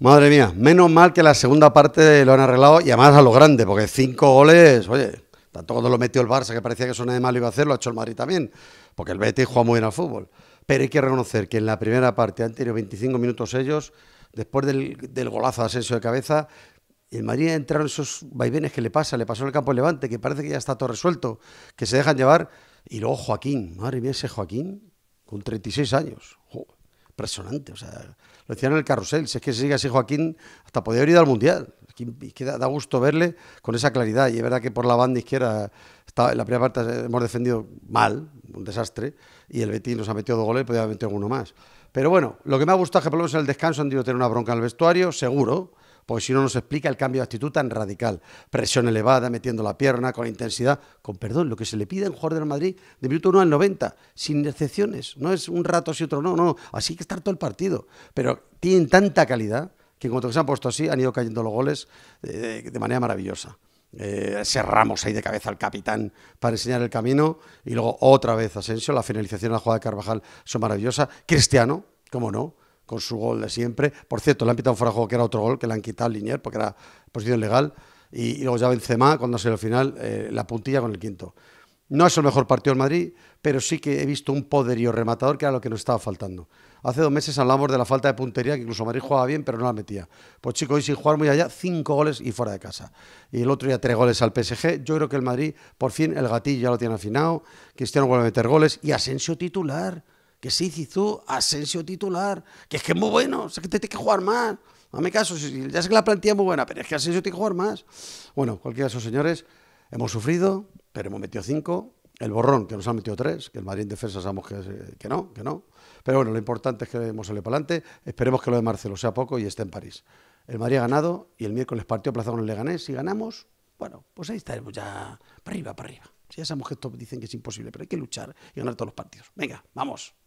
Madre mía, menos mal que la segunda parte lo han arreglado y además a lo grande, porque cinco goles, oye, tanto cuando lo metió el Barça, que parecía que eso nadie más lo iba a hacer, lo ha hecho el Madrid también, porque el Betis juega muy bien al fútbol. Pero hay que reconocer que en la primera parte han tenido 25 minutos ellos, después del, golazo de ascenso de cabeza, el Madrid entraron esos vaivenes que le pasa, le pasó en el campo de Levante, que parece que ya está todo resuelto, que se dejan llevar. Y luego Joaquín, madre mía, ese Joaquín, con 36 años impresionante. O sea, lo decían en el carrusel. Si es que sigue así Joaquín, hasta podría haber ido al Mundial. da, gusto verle con esa claridad. Y es verdad que por la banda izquierda, está, en la primera parte hemos defendido mal, un desastre. Y el Betis nos ha metido dos goles, podía haber metido alguno más. Pero bueno, lo que me ha gustado es que por lo menos el descanso han tenido tener una bronca en el vestuario, seguro porque si no nos explica el cambio de actitud tan radical. Presión elevada, metiendo la pierna, con intensidad, con perdón, lo que se le pide a un jugador del Madrid de minuto 1 al 90, sin excepciones. No es un rato si otro no, no. Así que estar todo el partido. Pero tienen tanta calidad que en cuanto se han puesto así, han ido cayendo los goles eh, de manera maravillosa. Cerramos eh, ahí de cabeza al capitán para enseñar el camino y luego otra vez Asensio, la finalización de la jugada de Carvajal son maravillosas. Cristiano, cómo no, con su gol de siempre. Por cierto, le han pitado fuera de juego, que era otro gol, que le han quitado al Linier, porque era posición legal. Y, luego ya Benzema, cuando sido al final, eh, la puntilla con el quinto. No es el mejor partido del Madrid, pero sí que he visto un poderío rematador que era lo que nos estaba faltando. Hace dos meses hablamos de la falta de puntería, que incluso Madrid jugaba bien, pero no la metía. Pues chicos, hoy sin jugar muy allá, cinco goles y fuera de casa. Y el otro día tres goles al PSG. Yo creo que el Madrid, por fin, el gatillo ya lo tiene afinado. Cristiano vuelve a meter goles y Asensio titular que sí, hizo Asensio titular, que es que es muy bueno, o que te tiene que jugar más. No me caso, ya sé que la plantilla es muy buena, pero es que Asensio tiene que jugar más. Bueno, cualquiera de esos señores, hemos sufrido, pero hemos metido cinco. El borrón, que nos ha metido tres, que el Madrid en defensa sabemos que, no, que no. Pero bueno, lo importante es que hemos salido para adelante. Esperemos que lo de Marcelo sea poco y esté en París. El Madrid ha ganado y el miércoles partido plaza con el Leganés. Si ganamos, bueno, pues ahí estaremos ya para arriba, para arriba. Si ya sabemos que esto dicen que es imposible, pero hay que luchar y ganar todos los partidos. Venga, vamos.